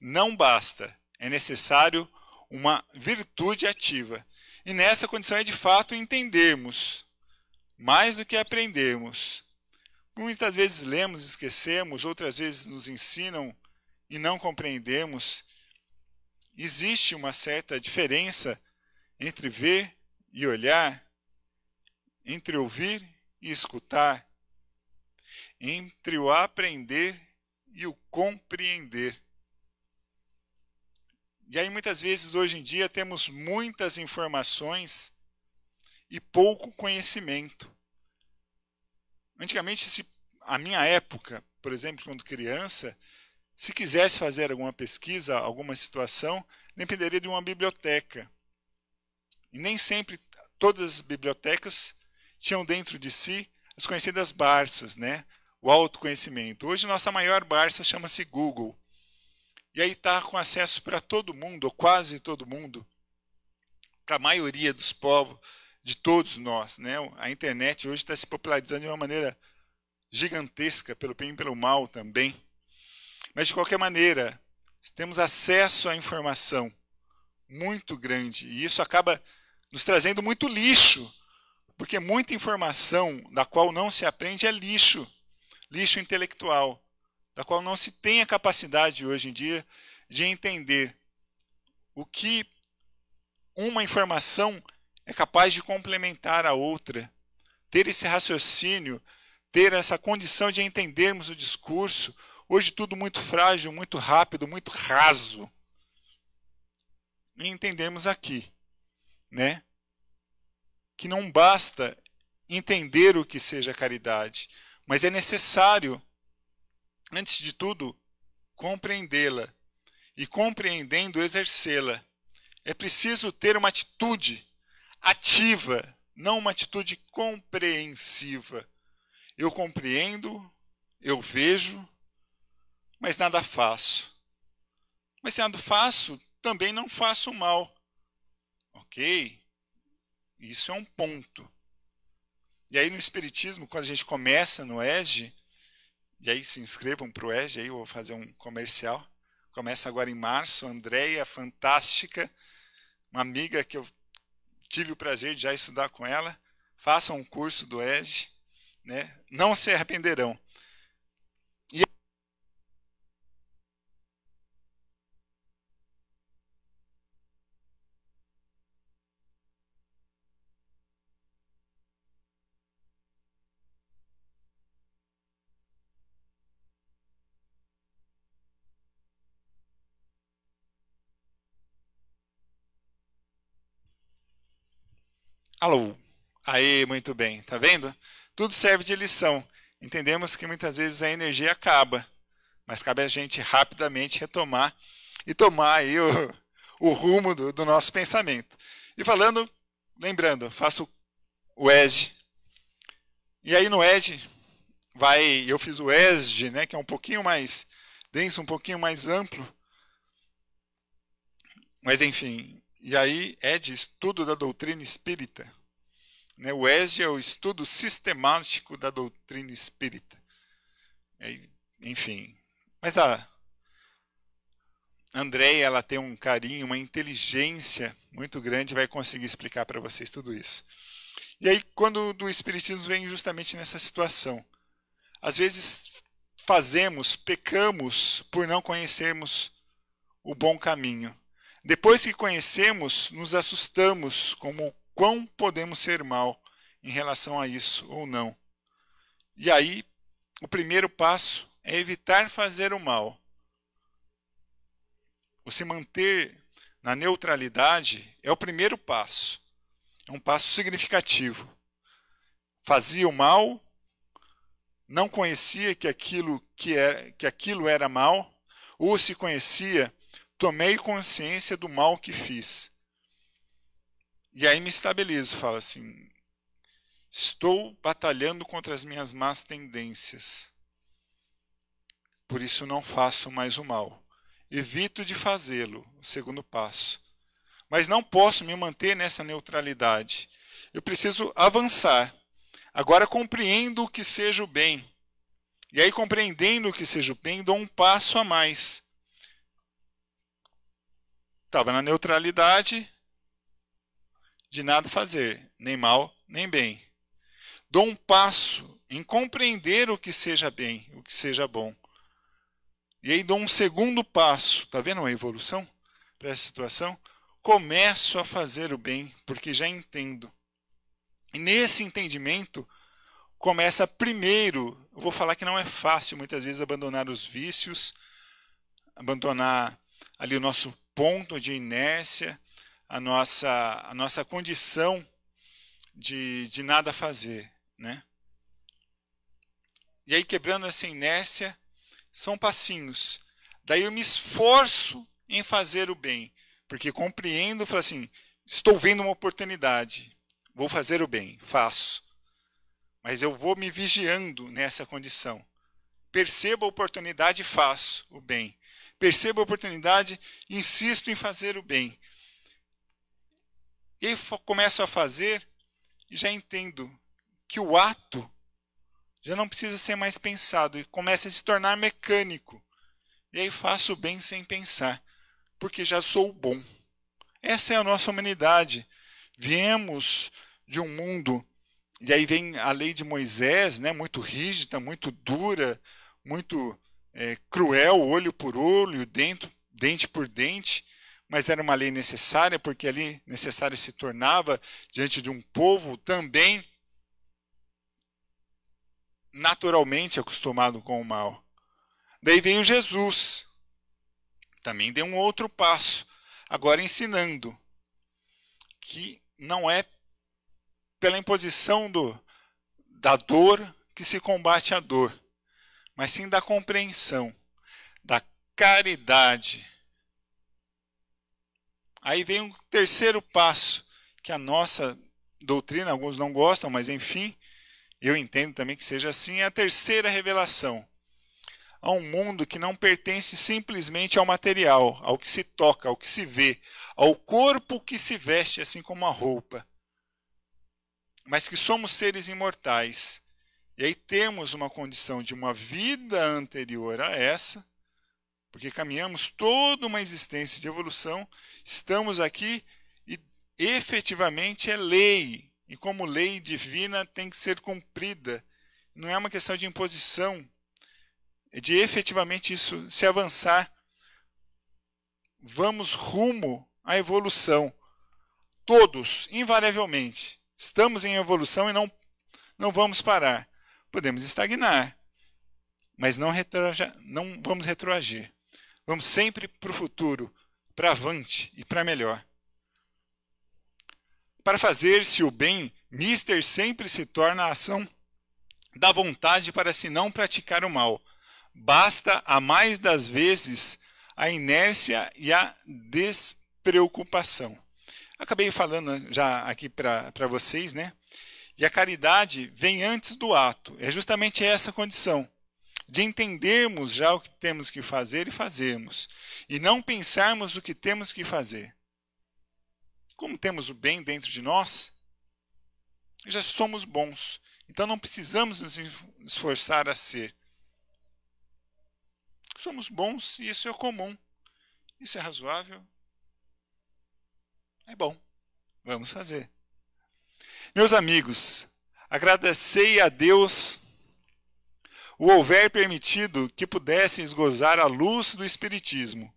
não basta, é necessário uma virtude ativa. E nessa condição é de fato entendermos, mais do que aprendermos. Muitas vezes lemos, esquecemos, outras vezes nos ensinam e não compreendemos. Existe uma certa diferença entre ver e olhar, entre ouvir e escutar, entre o aprender e o compreender. E aí muitas vezes hoje em dia temos muitas informações e pouco conhecimento. Antigamente, se, a minha época, por exemplo, quando criança, se quisesse fazer alguma pesquisa, alguma situação, dependeria de uma biblioteca. E nem sempre todas as bibliotecas tinham dentro de si as conhecidas Barças, né? o autoconhecimento. Hoje, nossa maior Barça chama-se Google. E aí está com acesso para todo mundo, ou quase todo mundo, para a maioria dos povos, de todos nós. Né? A internet hoje está se popularizando de uma maneira gigantesca, pelo bem e pelo mal também. Mas, de qualquer maneira, temos acesso à informação muito grande. E isso acaba nos trazendo muito lixo, porque muita informação da qual não se aprende é lixo, lixo intelectual, da qual não se tem a capacidade hoje em dia de entender o que uma informação é capaz de complementar a outra. Ter esse raciocínio, ter essa condição de entendermos o discurso, hoje tudo muito frágil, muito rápido, muito raso. E entendermos aqui né? Que não basta entender o que seja caridade, mas é necessário, antes de tudo, compreendê-la e compreendendo exercê-la. É preciso ter uma atitude ativa, não uma atitude compreensiva. Eu compreendo, eu vejo, mas nada faço. Mas se nada faço, também não faço mal. Ok? Isso é um ponto. E aí no Espiritismo, quando a gente começa no ESG, e aí se inscrevam para o ESG, aí eu vou fazer um comercial. Começa agora em março, Andréia, fantástica, uma amiga que eu tive o prazer de já estudar com ela. Façam um curso do ESG, né? não se arrependerão. Alô. Aí, muito bem. Tá vendo? Tudo serve de lição. Entendemos que muitas vezes a energia acaba, mas cabe a gente rapidamente retomar e tomar aí o, o rumo do, do, nosso pensamento. E falando, lembrando, faço o ESG. E aí no ESG vai, eu fiz o ESG, né, que é um pouquinho mais denso, um pouquinho mais amplo. Mas enfim, e aí é de estudo da doutrina espírita. Né? O ESD é o estudo sistemático da doutrina espírita. enfim, mas a Andréia ela tem um carinho, uma inteligência muito grande, vai conseguir explicar para vocês tudo isso. E aí quando do espiritismo vem justamente nessa situação. Às vezes fazemos, pecamos por não conhecermos o bom caminho. Depois que conhecemos, nos assustamos como quão podemos ser mal em relação a isso ou não. E aí, o primeiro passo é evitar fazer o mal. Você manter na neutralidade é o primeiro passo. É um passo significativo. Fazia o mal, não conhecia que aquilo, que era, que aquilo era mal, ou se conhecia Tomei consciência do mal que fiz. E aí me estabilizo, falo assim: estou batalhando contra as minhas más tendências. Por isso não faço mais o mal. Evito de fazê-lo, o segundo passo. Mas não posso me manter nessa neutralidade. Eu preciso avançar. Agora compreendo o que seja o bem. E aí, compreendendo o que seja o bem, dou um passo a mais. Estava na neutralidade de nada fazer, nem mal, nem bem. Dou um passo em compreender o que seja bem, o que seja bom. E aí dou um segundo passo. Está vendo uma evolução para essa situação? Começo a fazer o bem, porque já entendo. E nesse entendimento, começa primeiro. Eu vou falar que não é fácil muitas vezes abandonar os vícios, abandonar ali o nosso ponto de inércia, a nossa, a nossa condição de, de nada fazer. Né? E aí, quebrando essa inércia, são passinhos. Daí eu me esforço em fazer o bem, porque compreendo, falo assim, estou vendo uma oportunidade, vou fazer o bem, faço. Mas eu vou me vigiando nessa condição. Percebo a oportunidade e faço o bem percebo a oportunidade, insisto em fazer o bem. E começo a fazer e já entendo que o ato já não precisa ser mais pensado e começa a se tornar mecânico. E aí faço o bem sem pensar, porque já sou bom. Essa é a nossa humanidade. Viemos de um mundo e aí vem a lei de Moisés, né, muito rígida, muito dura, muito é, cruel, olho por olho, dentro, dente por dente, mas era uma lei necessária, porque ali necessário se tornava diante de um povo também naturalmente acostumado com o mal. Daí veio Jesus, também deu um outro passo, agora ensinando que não é pela imposição do, da dor que se combate a dor, mas sim da compreensão, da caridade. Aí vem um terceiro passo, que a nossa doutrina, alguns não gostam, mas enfim, eu entendo também que seja assim, é a terceira revelação. A um mundo que não pertence simplesmente ao material, ao que se toca, ao que se vê, ao corpo que se veste, assim como a roupa. Mas que somos seres imortais, e aí temos uma condição de uma vida anterior a essa, porque caminhamos toda uma existência de evolução, estamos aqui e efetivamente é lei. E como lei divina tem que ser cumprida. Não é uma questão de imposição, é de efetivamente isso se avançar. Vamos rumo à evolução. Todos, invariavelmente. Estamos em evolução e não, não vamos parar podemos estagnar, mas não, não vamos retroagir. Vamos sempre para o futuro, para avante e para melhor. Para fazer-se o bem, mister sempre se torna a ação da vontade para se não praticar o mal. Basta, a mais das vezes, a inércia e a despreocupação. Acabei falando já aqui para vocês, né? E a caridade vem antes do ato. É justamente essa condição de entendermos já o que temos que fazer e fazermos, e não pensarmos o que temos que fazer. Como temos o bem dentro de nós, já somos bons, então não precisamos nos esforçar a ser. Somos bons e isso é comum. Isso é razoável. É bom. Vamos fazer. Meus amigos, agradecei a Deus o houver permitido que pudesseis gozar a luz do espiritismo.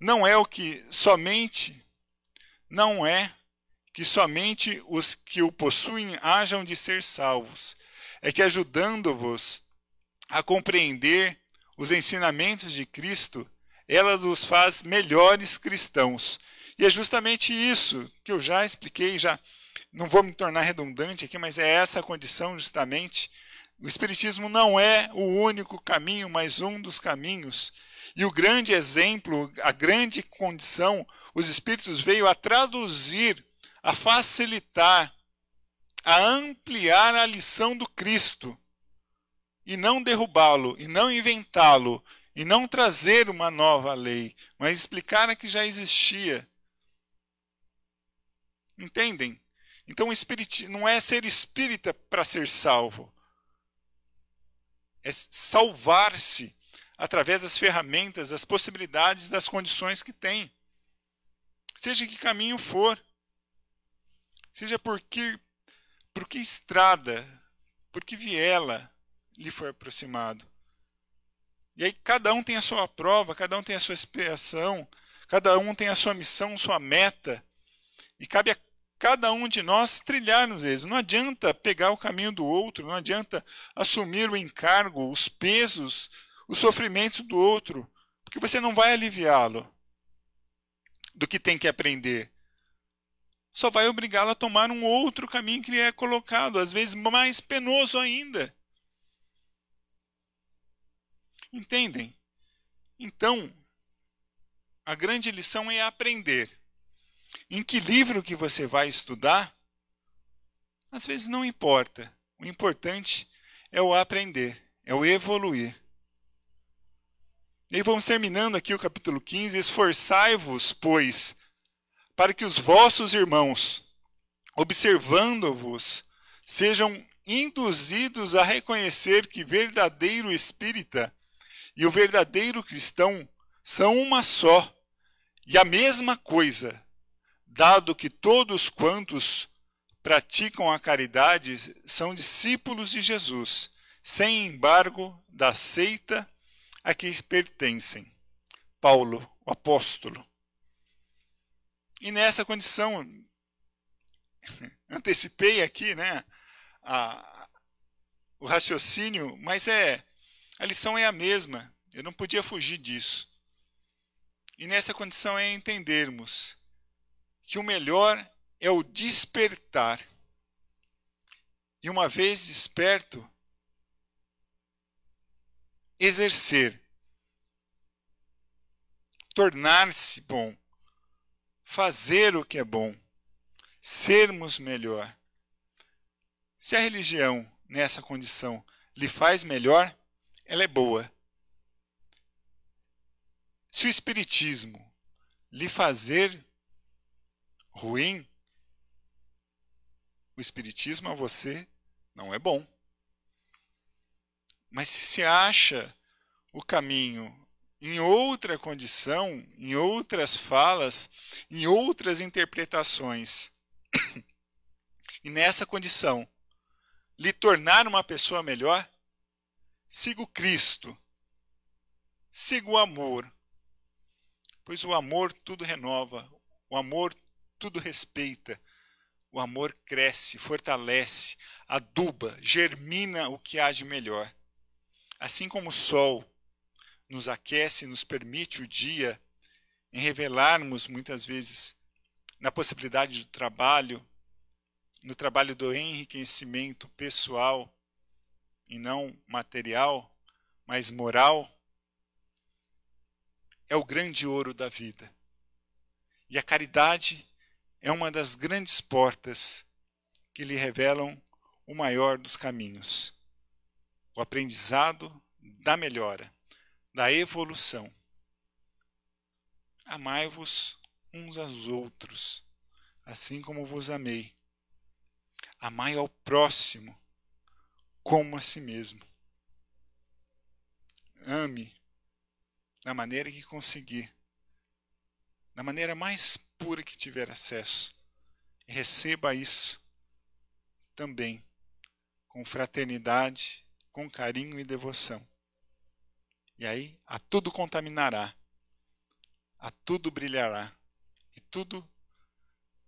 Não é o que somente não é que somente os que o possuem hajam de ser salvos, é que ajudando-vos a compreender os ensinamentos de Cristo, ela os faz melhores cristãos. E é justamente isso que eu já expliquei, já não vou me tornar redundante aqui, mas é essa a condição justamente. O Espiritismo não é o único caminho, mas um dos caminhos. E o grande exemplo, a grande condição, os Espíritos veio a traduzir, a facilitar, a ampliar a lição do Cristo. E não derrubá-lo, e não inventá-lo, e não trazer uma nova lei, mas explicar a que já existia. Entendem? Então, não é ser espírita para ser salvo. É salvar-se através das ferramentas, das possibilidades, das condições que tem. Seja que caminho for. Seja por que, por que estrada, por que viela lhe foi aproximado. E aí cada um tem a sua prova, cada um tem a sua expiação, cada um tem a sua missão, sua meta. E cabe a cada um de nós trilharmos eles. Não adianta pegar o caminho do outro, não adianta assumir o encargo, os pesos, os sofrimentos do outro, porque você não vai aliviá-lo do que tem que aprender. Só vai obrigá-lo a tomar um outro caminho que lhe é colocado, às vezes mais penoso ainda. Entendem? Então, a grande lição é aprender em que livro que você vai estudar? Às vezes não importa. O importante é o aprender, é o evoluir. E vamos terminando aqui o capítulo 15. Esforçai-vos, pois, para que os vossos irmãos, observando-vos, sejam induzidos a reconhecer que verdadeiro espírita e o verdadeiro cristão são uma só e a mesma coisa, dado que todos quantos praticam a caridade são discípulos de Jesus, sem embargo da seita a que pertencem. Paulo, o apóstolo. E nessa condição, antecipei aqui né, a, o raciocínio, mas é a lição é a mesma, eu não podia fugir disso. E nessa condição é entendermos que o melhor é o despertar. E uma vez desperto, exercer, tornar-se bom, fazer o que é bom, sermos melhor. Se a religião, nessa condição, lhe faz melhor, ela é boa. Se o Espiritismo lhe fazer ruim, o Espiritismo a você não é bom. Mas se se acha o caminho em outra condição, em outras falas, em outras interpretações, e nessa condição lhe tornar uma pessoa melhor, siga o Cristo, siga o amor, pois o amor tudo renova, o amor tudo respeita. O amor cresce, fortalece, aduba, germina o que há de melhor. Assim como o sol nos aquece e nos permite o dia em revelarmos muitas vezes na possibilidade do trabalho, no trabalho do enriquecimento pessoal e não material, mas moral, é o grande ouro da vida. E a caridade é uma das grandes portas que lhe revelam o maior dos caminhos, o aprendizado da melhora, da evolução. Amai-vos uns aos outros, assim como vos amei. Amai ao próximo como a si mesmo. Ame da maneira que conseguir da maneira mais pura que tiver acesso. E receba isso também com fraternidade, com carinho e devoção. E aí a tudo contaminará, a tudo brilhará, e tudo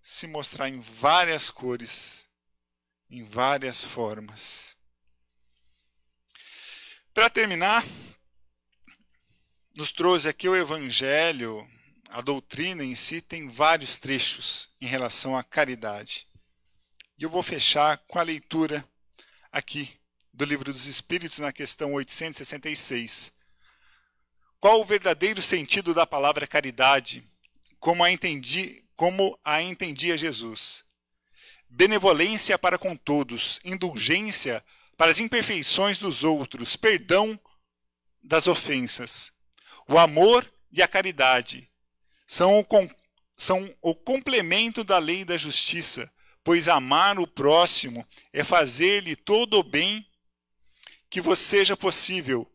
se mostrar em várias cores, em várias formas. Para terminar, nos trouxe aqui o Evangelho a doutrina em si tem vários trechos em relação à caridade. E eu vou fechar com a leitura aqui do Livro dos Espíritos, na questão 866. Qual o verdadeiro sentido da palavra caridade, como a, entendi, como a entendia Jesus? Benevolência para com todos, indulgência para as imperfeições dos outros, perdão das ofensas, o amor e a caridade, são o, com, são o complemento da lei da justiça, pois amar o próximo é fazer-lhe todo o bem que vos seja possível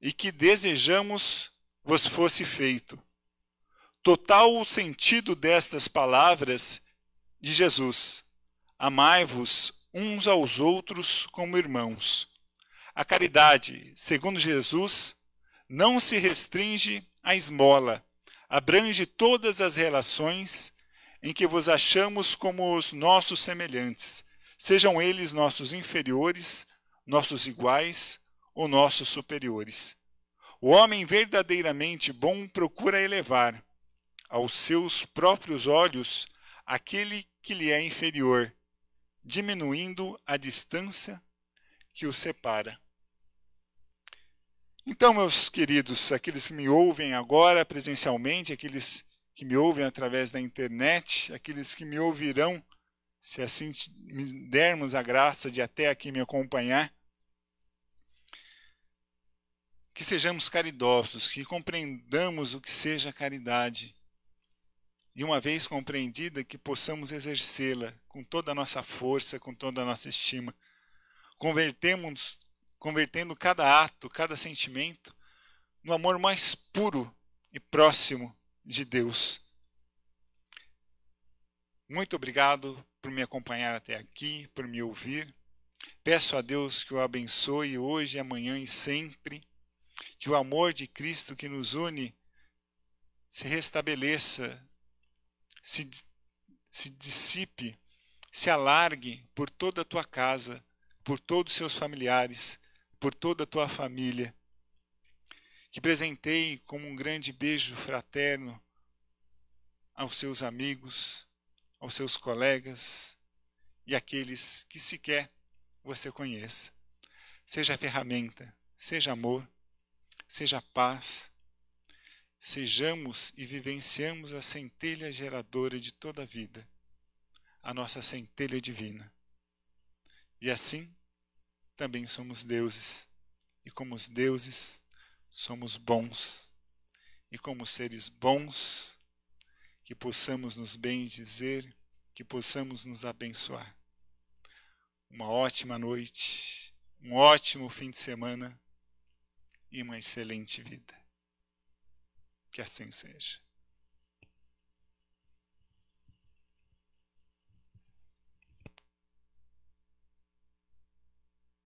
e que desejamos vos fosse feito. Total o sentido destas palavras de Jesus: Amai-vos uns aos outros como irmãos. A caridade, segundo Jesus, não se restringe à esmola, abrange todas as relações em que vos achamos como os nossos semelhantes, sejam eles nossos inferiores, nossos iguais ou nossos superiores. O homem verdadeiramente bom procura elevar aos seus próprios olhos aquele que lhe é inferior, diminuindo a distância que o separa. Então, meus queridos, aqueles que me ouvem agora presencialmente, aqueles que me ouvem através da internet, aqueles que me ouvirão, se assim dermos a graça de até aqui me acompanhar, que sejamos caridosos, que compreendamos o que seja caridade, e uma vez compreendida, que possamos exercê-la com toda a nossa força, com toda a nossa estima. Convertemos convertendo cada ato, cada sentimento, no amor mais puro e próximo de Deus. Muito obrigado por me acompanhar até aqui, por me ouvir. Peço a Deus que o abençoe hoje, amanhã e sempre. Que o amor de Cristo que nos une se restabeleça, se, se dissipe, se alargue por toda a tua casa, por todos os seus familiares por toda a tua família. Que presentei como um grande beijo fraterno aos seus amigos, aos seus colegas e aqueles que sequer você conheça. Seja ferramenta, seja amor, seja paz. Sejamos e vivenciamos a centelha geradora de toda a vida, a nossa centelha divina. E assim, também somos deuses. E como os deuses, somos bons. E como seres bons, que possamos nos bem dizer que possamos nos abençoar. Uma ótima noite, um ótimo fim de semana e uma excelente vida. Que assim seja.